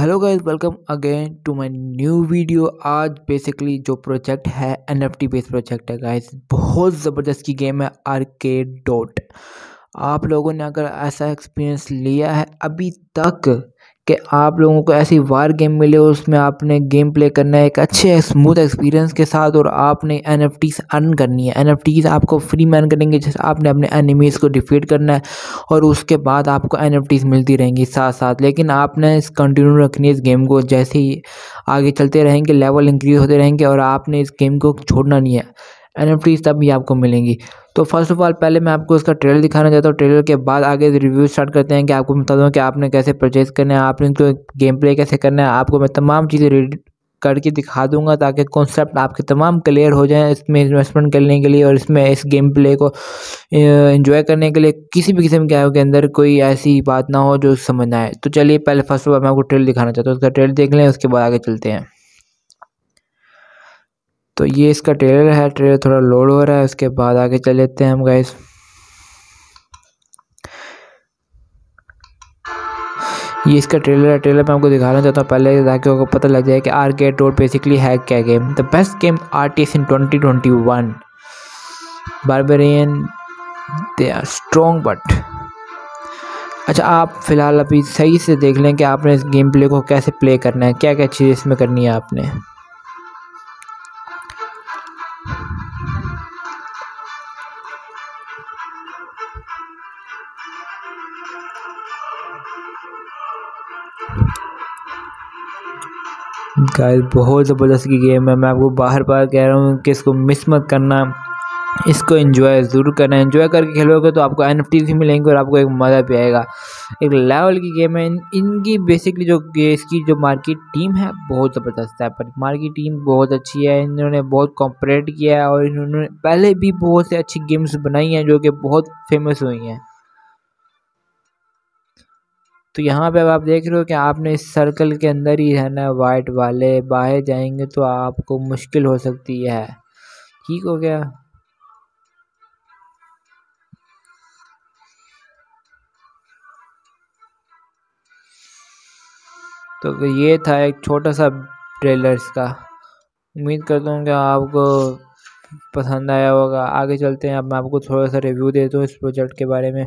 hello guys welcome again to my new video आज basically जो project है N F T based project है guys बहुत ज़बरदस्त की गेम है आर के डॉट आप लोगों ने अगर ऐसा एक्सपीरियंस लिया है अभी तक कि आप लोगों को ऐसी वार गेम मिले उसमें आपने गेम प्ले करना है एक अच्छे स्मूथ एक्सपीरियंस के साथ और आपने एन एफ टीज अर्न करनी है एन एफ टीज आपको फ्री में अर्न करेंगे जैसे आपने अपने एनिमीज़ को डिफीट करना है और उसके बाद आपको एन एफ टीज मिलती रहेंगी साथ साथ लेकिन आपने इस कंटिन्यू रखनी है इस गेम को जैसे ही आगे चलते रहेंगे लेवल इंक्रीज होते रहेंगे और आपने इस गेम को छोड़ना नहीं है एन तब भी आपको मिलेंगी तो फर्स्ट ऑफ ऑल पहले मैं आपको उसका ट्रेलर दिखाना चाहता हूँ ट्रेलर के बाद आगे रिव्यू स्टार्ट करते हैं कि आपको बता दूँ कि आपने कैसे परचेज़ करना है आपने तो गेम प्ले कैसे करना है आपको मैं तमाम चीज़ें करके दिखा दूंगा ताकि कॉन्सेप्ट आपके तमाम क्लियर हो जाएं इसमें इन्वेस्टमेंट करने के लिए और इसमें इस गेम प्ले को एंजॉय करने के लिए किसी भी किस्म के के अंदर कोई ऐसी बात ना हो जो समझ ना आए तो चलिए पहले फर्स्ट ऑफ ऑल मैं आपको ट्रेल दिखाना चाहता हूँ उसका ट्रेल देख लें उसके बाद आगे चलते हैं तो ये इसका ट्रेलर है ट्रेलर थोड़ा लोड हो रहा है उसके बाद आगे चल लेते हैं हम गाइस ये इसका ट्रेलर है ट्रेलर में आपको दिखाना चाहता हूँ पहले ताकि आपको पता लग जाए कि आर के टोर बेसिकली है क्या game the best game R T S in twenty twenty one barbarian they are strong but अच्छा आप फिलहाल अभी सही से देख लें कि आपने इस गेम प्ले को कैसे प्ले करना है क्या क्या चीज़ इसमें करनी है आपने गाइस बहुत ज़बरदस्त की गेम है मैं आपको बार बार कह रहा हूँ कि इसको मिस मत करना इसको इन्जॉय ज़रूर करना है एंजॉय करके खेलोगे तो आपको एन भी मिलेंगे और आपको एक मज़ा भी आएगा एक लेवल की गेम है इनकी बेसिकली जो इसकी जो मार्केट टीम है बहुत ज़बरदस्त है पर मार्केट टीम बहुत अच्छी है इन्होंने बहुत कॉपरेट किया है और इन्होंने पहले भी बहुत से अच्छी गेम्स बनाई हैं जो कि बहुत फेमस हुई हैं तो यहाँ पे अब आप देख रहे हो कि आपने इस सर्कल के अंदर ही है ना वाइट वाले बाहर जाएंगे तो आपको मुश्किल हो सकती है ठीक हो गया तो ये था एक छोटा सा ट्रेलर इसका उम्मीद करता हूँ कि आपको पसंद आया होगा आगे चलते हैं अब मैं आपको थोड़ा सा रिव्यू दे दूँ इस प्रोजेक्ट के बारे में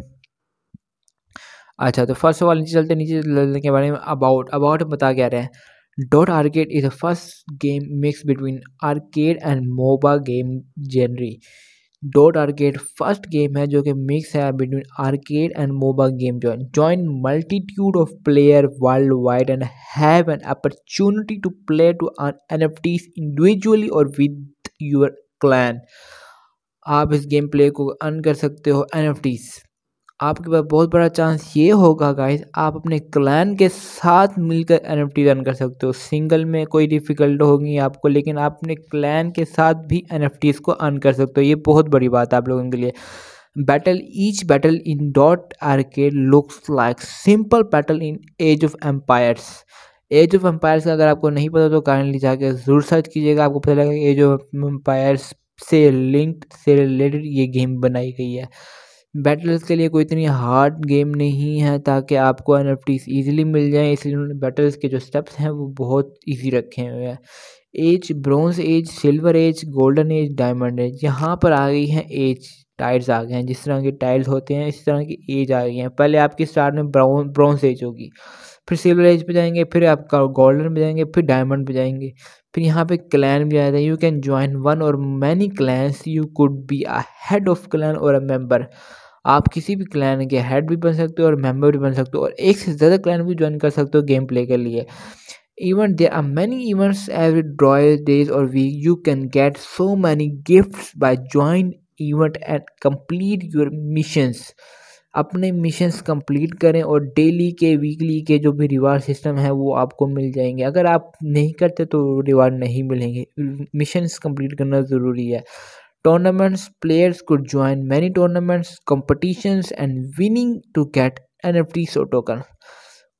अच्छा तो फर्स्ट ऑफ ऑल नीचे चलते नीचे चलने के बारे में अबाउट अबाउट बता क्या रहे हैं dot arcade is the first game mix between arcade and MOBA game genre dot arcade first game है जो कि मिक्स है between arcade and MOBA game join join multitude of player worldwide and have an opportunity to play to earn and individually और with your clan आप इस game play को earn कर सकते हो एन आपके पास बहुत बड़ा चांस ये होगा गाइस आप अपने क्लैन के साथ मिलकर एन रन कर सकते हो सिंगल में कोई डिफ़िकल्ट होगी आपको लेकिन आप अपने क्लैन के साथ भी एन को अर्न कर सकते हो ये बहुत बड़ी बात है आप लोगों के लिए battle each battle in dot R के looks like simple battle in age of empires age of empires का अगर आपको नहीं पता तो काइंडली जाके जरूर सर्च कीजिएगा आपको पता लगेगा एज ऑफ एम्पायर्स से लिंक से रिलेटेड ये गेम बनाई गई है बैटल्स के लिए कोई इतनी हार्ड गेम नहीं है ताकि आपको एन एफ ईजिली मिल जाए इसलिए उन्होंने बैटल्स के जो स्टेप्स हैं वो बहुत ईजी रखे हुए हैं age bronze age silver age golden age diamond age यहाँ पर आ गई है एज टाइल्स आ गए हैं जिस तरह के टाइल्स होते हैं इस तरह की एज आ गई हैं पहले आपकी स्टार्ट में ब्राउन ब्रॉन्ज एज होगी फिर सिल्वर एज पे जाएंगे फिर आपका गोल्डन पे जाएंगे फिर डायमंड पे जाएंगे फिर यहाँ पे क्लैन भी आता है you can join one or many clans you could be a head of clan or a member आप किसी भी क्लैन के हेड भी बन सकते हो और मेंबर भी बन सकते हो और एक से ज़्यादा क्लैन भी ज्वाइन कर सकते हो गेम प्ले के लिए even there are many events every dry days और we you can get so many gift by join event and complete your missions अपने मिशंस कंप्लीट करें और डेली के वीकली के जो भी रिवार्ड सिस्टम है वो आपको मिल जाएंगे अगर आप नहीं करते तो रिवार्ड नहीं मिलेंगे मिशंस कंप्लीट करना ज़रूरी है tournaments players could join many tournaments competitions and winning to get nft so token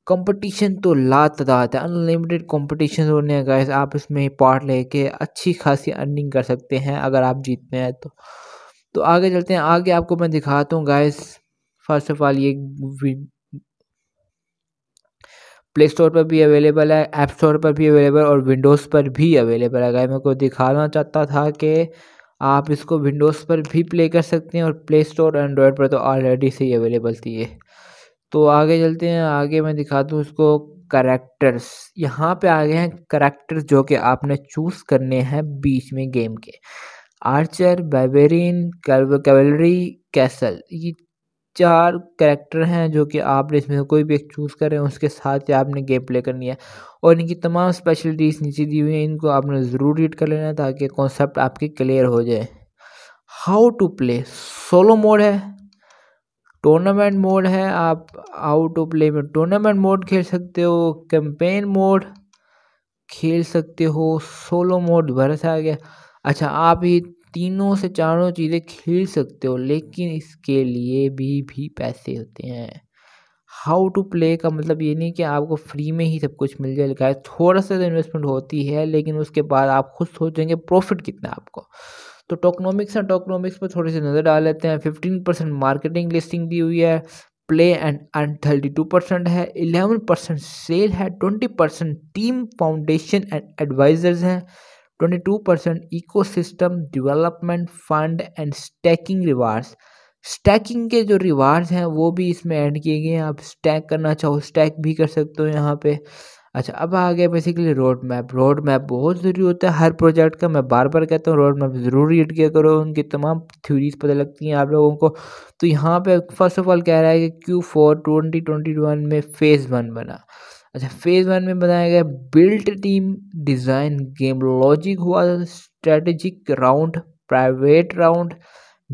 competition तो लातदार है अनलिमिटेड कंपटीशन होने हैं का आप इसमें पार्ट लेके अच्छी खासी अर्निंग कर सकते हैं अगर आप जीतते हैं तो तो आगे चलते हैं आगे आपको मैं दिखाता हूँ गाइस फर्स्ट ऑफ ऑल ये प्ले स्टोर पर भी अवेलेबल है ऐप स्टोर पर भी अवेलेबल और विंडोज़ पर भी अवेलेबल है गाइस मैं को दिखाना चाहता था कि आप इसको विंडोज़ पर भी प्ले कर सकते हैं और प्ले स्टोर एंड्रॉयड पर तो ऑलरेडी से ही अवेलेबल थी ये तो आगे चलते हैं आगे मैं दिखा दूँ इसको करेक्टर्स यहाँ पे आ गए हैं करेक्टर्स जो कि आपने चूज़ करने हैं बीच में गेम के आर्चर बैबेरिन कैवलरी कैसल ये चार करेक्टर हैं जो कि आप इसमें कोई भी एक चूज़ करें उसके साथ ही आपने गेम प्ले करनी है और इनकी तमाम स्पेशलिटीज़ नीचे दी हुई हैं इनको आपने ज़रूर रीड कर लेना है ताकि कॉन्सेप्ट आपके क्लियर हो जाए how to play solo mode है टूर्नामेंट मोड है आप हाउ टू प्ले में टूर्नामेंट मोड खेल सकते हो कैंपेन मोड खेल सकते हो सोलो मोड से आ गया अच्छा आप ही तीनों से चारों चीज़ें खेल सकते हो लेकिन इसके लिए भी भी पैसे होते हैं हाउ टू प्ले का मतलब ये नहीं कि आपको फ्री में ही सब कुछ मिल जाएगा थोड़ा सा तो इन्वेस्टमेंट होती है लेकिन उसके बाद आप खुद सोचेंगे प्रॉफिट कितना है आपको तो टोकनॉमिक्स है टोकनॉमिक्स पर थोड़ी सी नज़र डाल लेते हैं फिफ्टीन परसेंट मार्केटिंग लिस्टिंग दी हुई है play and and thirty two percent है इलेवन परसेंट सेल है twenty percent team foundation and advisors हैं 22% ecosystem development fund and staking rewards staking के जो रिवार्ड्स हैं वो भी इसमें ऐड किए गए हैं आप स्टैक करना चाहो स्टैक भी कर सकते हो यहाँ पे अच्छा अब आ गया basically road map road map बहुत ज़रूरी होता है हर प्रोजेक्ट का मैं बार बार कहता हूँ रोड मैप ज़रूर रीड किया करो उनकी तमाम थ्योरीज पता लगती हैं आप लोगों को तो यहाँ पे फर्स्ट ऑफ ऑल कह रहा है कि Q four twenty twenty one में फेज़ वन बना अच्छा फेज वन में बनाया गया built team design game logic हुआ strategic round private round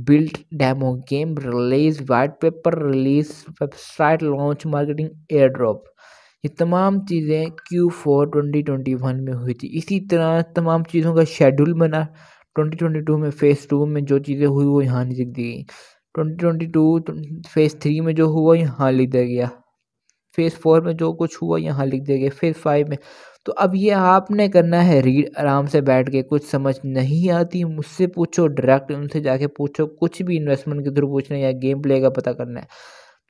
built demo game release white paper release website launch marketing airdrop ये तमाम चीज़ें Q four twenty twenty one में हुई थी इसी तरह तमाम चीज़ों का शेड्यूल बना ट्वेंटी ट्वेंटी टू में फेज़ टू में जो चीज़ें हुई वो यहाँ नहीं लिख दी गई twenty twenty two phase three में जो हुआ यहाँ लिख दिया गया फेज़ फोर में जो कुछ हुआ यहाँ लिख देंगे फेज़ फाइव में तो अब ये आपने करना है रीड आराम से बैठ के कुछ समझ नहीं आती मुझसे पूछो डायरेक्ट उनसे जाके पूछो कुछ भी इन्वेस्टमेंट के थ्रू पूछना है या गेम प्ले का पता करना है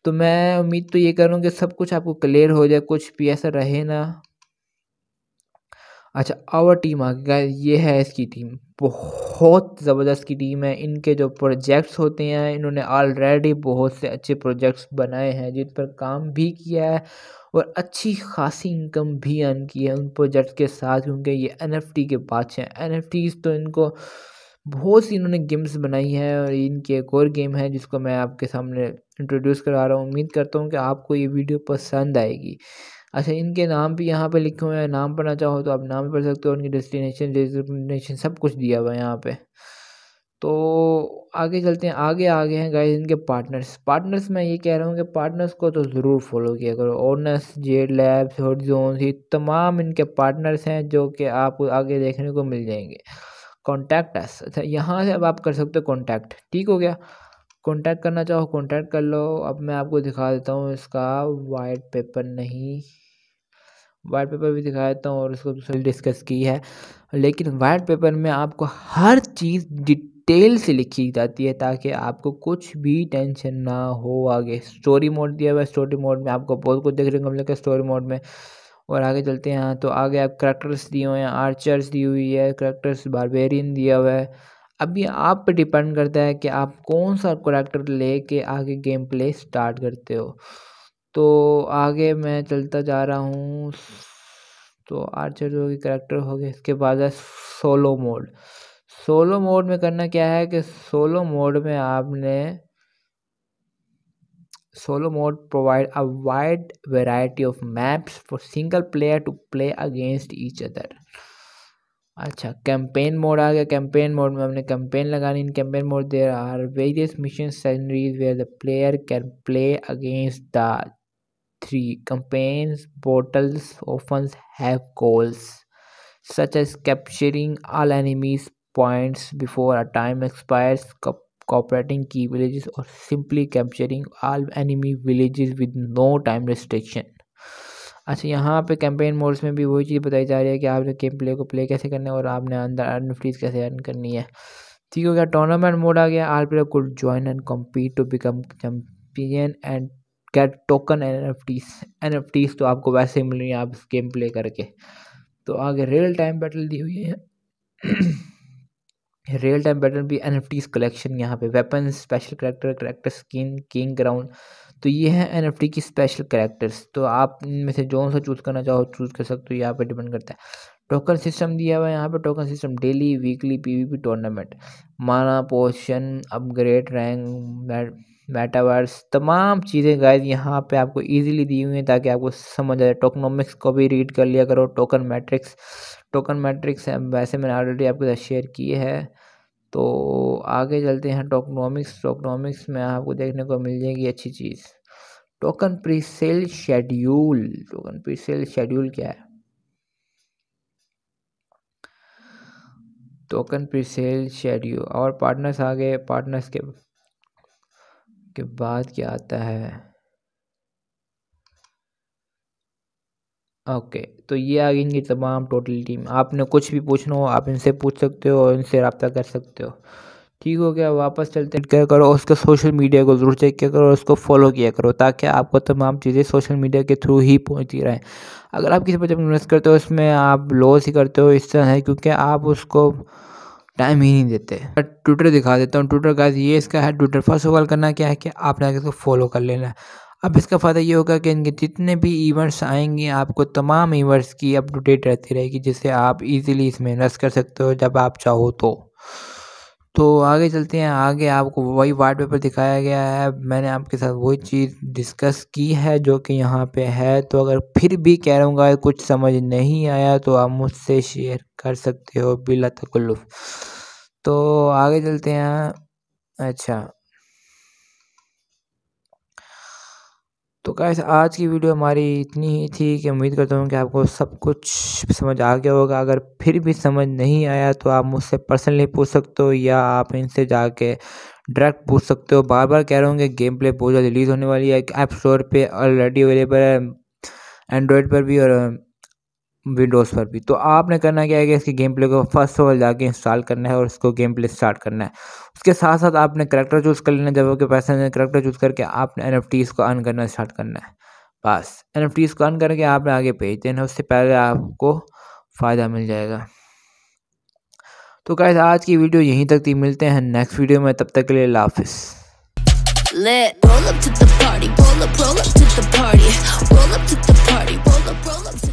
तो मैं उम्मीद तो ये करूँ कि सब कुछ आपको क्लियर हो जाए कुछ भी ऐसा रहे ना अच्छा आवर टीम आ गया ये है इसकी टीम बहुत बहुत ज़बरदस्त की टीम है इनके जो प्रोजेक्ट्स होते हैं इन्होंने ऑलरेडी बहुत से अच्छे प्रोजेक्ट्स बनाए हैं जिन पर काम भी किया है और अच्छी खासी इनकम भी अर्न की है उन प्रोजेक्ट्स के साथ क्योंकि ये एन के पाच हैं एन तो इनको बहुत सी इन्होंने गेम्स बनाई हैं और इनकी एक और गेम है जिसको मैं आपके सामने इंट्रोड्यूस करा रहा हूँ उम्मीद करता हूँ कि आपको ये वीडियो पसंद आएगी अच्छा इनके नाम भी यहाँ पे लिखे हुए हैं नाम पढ़ना चाहो तो आप नाम पढ़ सकते हो उनकी डेस्टिनेशन डेस्टिनेशन सब कुछ दिया हुआ है यहाँ पे तो आगे चलते हैं आगे आगे हैं गाइस इनके पार्टनर्स पार्टनर्स मैं ये कह रहा हूँ कि पार्टनर्स को तो ज़रूर फॉलो किया करो ओनस जेड लैब्स हॉटजोन्स ये तमाम इनके पार्टनर्स हैं जो कि आपको आगे देखने को मिल जाएंगे कॉन्टैक्ट अच्छा यहाँ से अब आप कर सकते हो कॉन्टैक्ट ठीक हो गया कॉन्टैक्ट करना चाहो कॉन्टैक्ट कर लो अब मैं आपको दिखा देता हूँ इसका वाइट पेपर नहीं वाइट पेपर भी दिखाया था और उसको डिस्कस की है लेकिन वाइट पेपर में आपको हर चीज़ डिटेल से लिखी जाती है ताकि आपको कुछ भी टेंशन ना हो आगे स्टोरी मोड दिया हुआ है स्टोरी मोड में आपको बहुत कुछ देखने को मिलेगा स्टोरी मोड में और आगे चलते हैं हाँ, तो आगे आप करैक्टर्स दिए हुए हैं आर्चर्स दी हुई है करैक्टर्स बारबेरियन दिया हुआ है अब ये आप पर डिपेंड करता है कि आप कौन सा करैक्टर ले आगे गेम प्ले स्टार्ट करते हो तो आगे मैं चलता जा रहा हूँ तो आर्चर जो की करेक्टर हो गया इसके बाद है सोलो मोड सोलो मोड में करना क्या है कि सोलो मोड में आपने solo mode provide a wide variety of maps for single player to play against each other अच्छा कैंपेन मोड आ गया कैंपेन मोड में हमने कैंपेन लगानी in campaign mode there are various mission scenarios where the player can play against the three campaigns battles often have goals such as capturing all enemies points before a time expires co- cooperating key villages or simply capturing all enemy villages with no time restriction अच्छा यहाँ पे campaign modes में भी वही चीज़ बताई जा रही है कि आपने गेम प्ले को प्ले कैसे करना है और आपने अंदर अर्न फ्रीज कैसे अर्न करनी है ठीक हो गया टूर्नामेंट मोड आ गया all player could join and compete to become champion and get token N F Ts N F Ts तो आपको वैसे ही मिल रही है आप गेम प्ले करके तो आगे रियल टाइम बैटल दी हुई है रियल टाइम बैटल भी एन एफ टीज कलेक्शन यहाँ पे weapon special character character skin king ground तो ये है एन एफ टी की स्पेशल करेक्टर्स तो आप इनमें से जो सा चूज़ करना चाहो चूज़ कर सकते हो यहाँ पे डिपेंड करता है टोकन सिस्टम दिया हुआ है यहाँ पे token system daily weekly PVP tournament mana potion upgrade rank metaverse तमाम चीज़ें गाइज यहाँ पे आपको इजीली दी हुई हैं ताकि आपको समझ आए टोकनोमिक्स को भी रीड कर लिया करो टोकन मैट्रिक्स टोकन मैट्रिक्स वैसे मैंने ऑलरेडी आपके साथ शेयर किए हैं तो आगे चलते हैं टोकनोमिक्स टोकनोमिक्स में आपको देखने को मिल जाएगी अच्छी चीज़ token pre sale schedule token pre sale schedule क्या है टोकन प्री सेल शेड्यूल और पार्टनर्स आगे पार्टनर्स के के बाद क्या आता है ओके तो ये आ गई इनकी तमाम टोटल टीम आपने कुछ भी पूछना हो आप इनसे पूछ सकते हो और इनसे रबता कर सकते हो ठीक हो गया वापस चलते क्या करो उसके सोशल मीडिया को ज़रूर चेक किया करो और उसको फॉलो किया करो ताकि आपको तमाम चीज़ें सोशल मीडिया के थ्रू ही पहुंचती रहें अगर आप किसी पर जब इन्वेस्ट करते हो उसमें आप लॉस ही करते हो इस तरह है क्योंकि आप उसको टाइम ही नहीं देते ट्विटर दिखा देता हूँ ट्विटर का ये इसका है ट्विटर फर्स्ट ऑफ ऑल करना क्या है कि आपने आगे इसको फॉलो कर लेना है अब इसका फ़ायदा ये होगा कि इनके जितने भी इवेंट्स आएंगे आपको तमाम इवेंट्स की अपडेट रहती रहेगी जिससे आप इजीली इसमें इन्वेस्ट कर सकते हो जब आप चाहो तो तो आगे चलते हैं आगे आपको वही वाइट पेपर दिखाया गया है मैंने आपके साथ वही चीज़ डिस्कस की है जो कि यहाँ पे है तो अगर फिर भी कह रहूँगा कुछ समझ नहीं आया तो आप मुझसे शेयर कर सकते हो बिला तकल्लुफ़ तो आगे चलते हैं अच्छा तो गाइस आज की वीडियो हमारी इतनी ही थी कि उम्मीद करता हूँ कि आपको सब कुछ समझ आ गया होगा अगर फिर भी समझ नहीं आया तो आप मुझसे पर्सनली पूछ सकते हो या आप इनसे जाके डायरेक्ट पूछ सकते हो बार बार कह रहे कि गेम प्ले बहुत ज्यादा रिलीज़ होने वाली है ऐप स्टोर पे ऑलरेडी अवेलेबल है एंड्रॉयड पर भी और विंडोज़ पर भी तो आपने करना क्या है कि इसके गेम प्ले को फर्स्ट ऑफ ऑल जाके इंस्टॉल करना है और इसको गेम प्ले स्टार्ट करना है उसके साथ साथ आपने करेक्टर चूज़ कर लेना जब आपके पैसे करेक्टर चूज़ करके आपने एन को अर्न करना स्टार्ट करना है बस एन को अर्न करके आपने आगे भेज देना है उससे पहले आपको फ़ायदा मिल जाएगा तो क्या आज की वीडियो यहीं तक थी मिलते हैं नेक्स्ट वीडियो में तब तक के लिए लाफिस Let Roll up to the party, roll up, roll up to the party, roll up to the party, roll up, roll up to